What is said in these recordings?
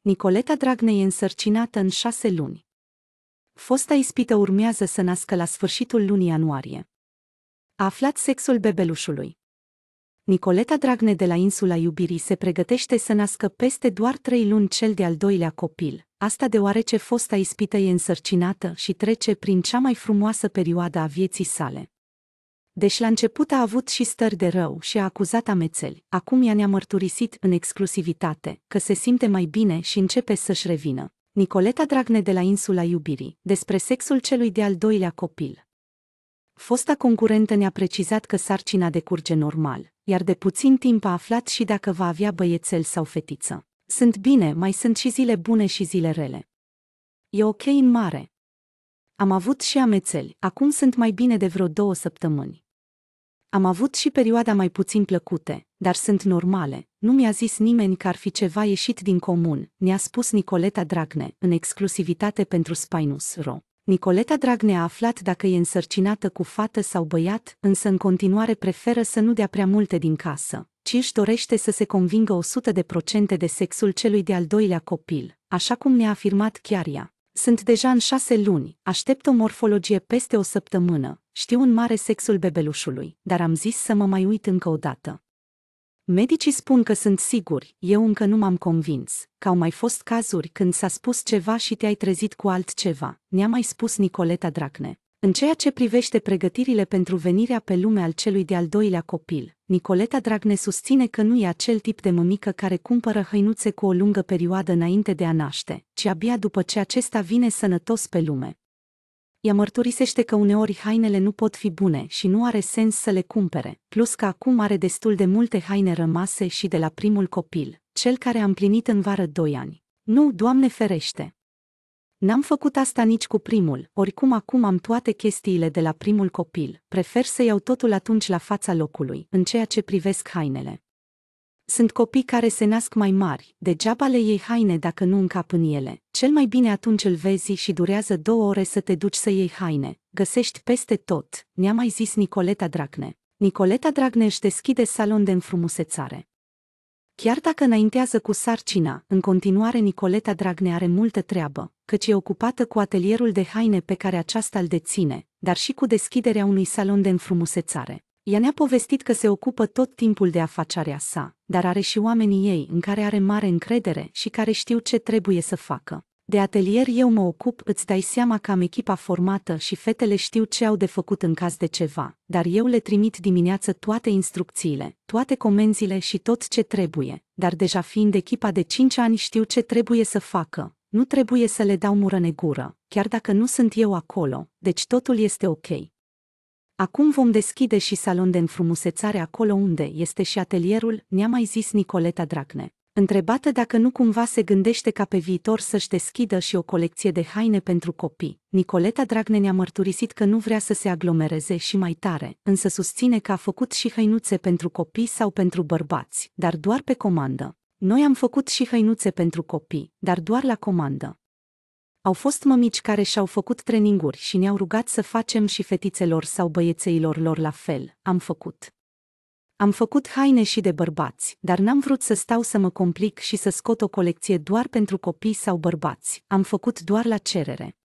Nicoleta Dragnei e însărcinată în șase luni. Fosta ispită urmează să nască la sfârșitul lunii ianuarie. A aflat sexul bebelușului. Nicoleta Dragne de la insula iubirii se pregătește să nască peste doar trei luni cel de-al doilea copil, asta deoarece fosta ispită e însărcinată și trece prin cea mai frumoasă perioadă a vieții sale. Deși la început a avut și stări de rău și a acuzat amețeli, acum ea ne-a mărturisit în exclusivitate că se simte mai bine și începe să-și revină. Nicoleta Dragne de la Insula Iubirii, despre sexul celui de-al doilea copil. Fosta concurentă ne-a precizat că sarcina decurge normal, iar de puțin timp a aflat și dacă va avea băiețel sau fetiță. Sunt bine, mai sunt și zile bune și zile rele. E ok în mare, am avut și amețeli, acum sunt mai bine de vreo două săptămâni. Am avut și perioada mai puțin plăcute, dar sunt normale, nu mi-a zis nimeni că ar fi ceva ieșit din comun, ne-a spus Nicoleta Dragne, în exclusivitate pentru Ro. Nicoleta Dragne a aflat dacă e însărcinată cu fată sau băiat, însă în continuare preferă să nu dea prea multe din casă, ci își dorește să se convingă 100% de sexul celui de-al doilea copil, așa cum ne-a afirmat chiar ea. Sunt deja în șase luni, aștept o morfologie peste o săptămână, știu în mare sexul bebelușului, dar am zis să mă mai uit încă o dată. Medicii spun că sunt siguri, eu încă nu m-am convins, că au mai fost cazuri când s-a spus ceva și te-ai trezit cu altceva, ne-a mai spus Nicoleta Dracne. În ceea ce privește pregătirile pentru venirea pe lume al celui de-al doilea copil, Nicoleta Dragne susține că nu e acel tip de mămică care cumpără hăinuțe cu o lungă perioadă înainte de a naște, ci abia după ce acesta vine sănătos pe lume. Ea mărturisește că uneori hainele nu pot fi bune și nu are sens să le cumpere, plus că acum are destul de multe haine rămase și de la primul copil, cel care a împlinit în vară doi ani. Nu, Doamne ferește! N-am făcut asta nici cu primul, oricum acum am toate chestiile de la primul copil, prefer să iau totul atunci la fața locului, în ceea ce privesc hainele. Sunt copii care se nasc mai mari, degeaba le iei haine dacă nu încap în ele. Cel mai bine atunci îl vezi și durează două ore să te duci să iei haine. Găsești peste tot, ne-a mai zis Nicoleta Dragne. Nicoleta Dragne își deschide salon de înfrumusețare. Chiar dacă înaintează cu sarcina, în continuare Nicoleta Dragnea are multă treabă, căci e ocupată cu atelierul de haine pe care aceasta îl deține, dar și cu deschiderea unui salon de înfrumusețare. Ea ne-a povestit că se ocupă tot timpul de afacerea sa, dar are și oamenii ei în care are mare încredere și care știu ce trebuie să facă de atelier eu mă ocup, îți dai seama că am echipa formată și fetele știu ce au de făcut în caz de ceva, dar eu le trimit dimineață toate instrucțiile, toate comenzile și tot ce trebuie, dar deja fiind echipa de 5 ani știu ce trebuie să facă, nu trebuie să le dau mură negură, chiar dacă nu sunt eu acolo, deci totul este ok. Acum vom deschide și salon de înfrumusețare acolo unde este și atelierul, ne-a mai zis Nicoleta Dragne. Întrebată dacă nu cumva se gândește ca pe viitor să-și deschidă și o colecție de haine pentru copii, Nicoleta Dragne ne-a mărturisit că nu vrea să se aglomereze și mai tare, însă susține că a făcut și hăinuțe pentru copii sau pentru bărbați, dar doar pe comandă. Noi am făcut și hăinuțe pentru copii, dar doar la comandă. Au fost mămici care și-au făcut treninguri și ne-au rugat să facem și fetițelor sau băiețeilor lor la fel, am făcut. Am făcut haine și de bărbați, dar n-am vrut să stau să mă complic și să scot o colecție doar pentru copii sau bărbați. Am făcut doar la cerere.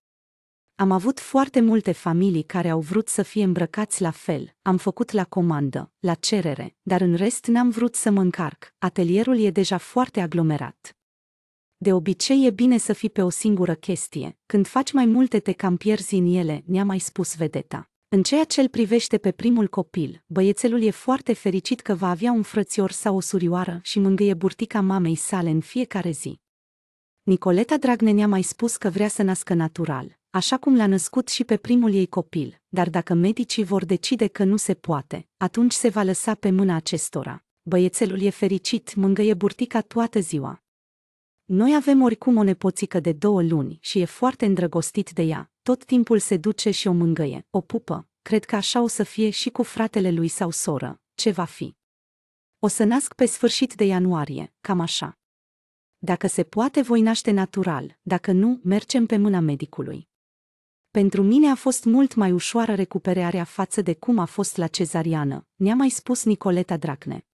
Am avut foarte multe familii care au vrut să fie îmbrăcați la fel. Am făcut la comandă, la cerere, dar în rest n-am vrut să mă încarc. Atelierul e deja foarte aglomerat. De obicei e bine să fii pe o singură chestie. Când faci mai multe te cam pierzi în ele, ne-a mai spus vedeta. În ceea ce îl privește pe primul copil, băiețelul e foarte fericit că va avea un frățior sau o surioară și mângâie burtica mamei sale în fiecare zi. Nicoleta Dragnea a mai spus că vrea să nască natural, așa cum l-a născut și pe primul ei copil, dar dacă medicii vor decide că nu se poate, atunci se va lăsa pe mâna acestora. Băiețelul e fericit, mângâie burtica toată ziua. Noi avem oricum o nepoțică de două luni și e foarte îndrăgostit de ea, tot timpul se duce și o mângăie, o pupă, cred că așa o să fie și cu fratele lui sau soră, ce va fi. O să nasc pe sfârșit de ianuarie, cam așa. Dacă se poate, voi naște natural, dacă nu, mergem pe mâna medicului. Pentru mine a fost mult mai ușoară recuperarea față de cum a fost la cezariană, ne-a mai spus Nicoleta Dracne.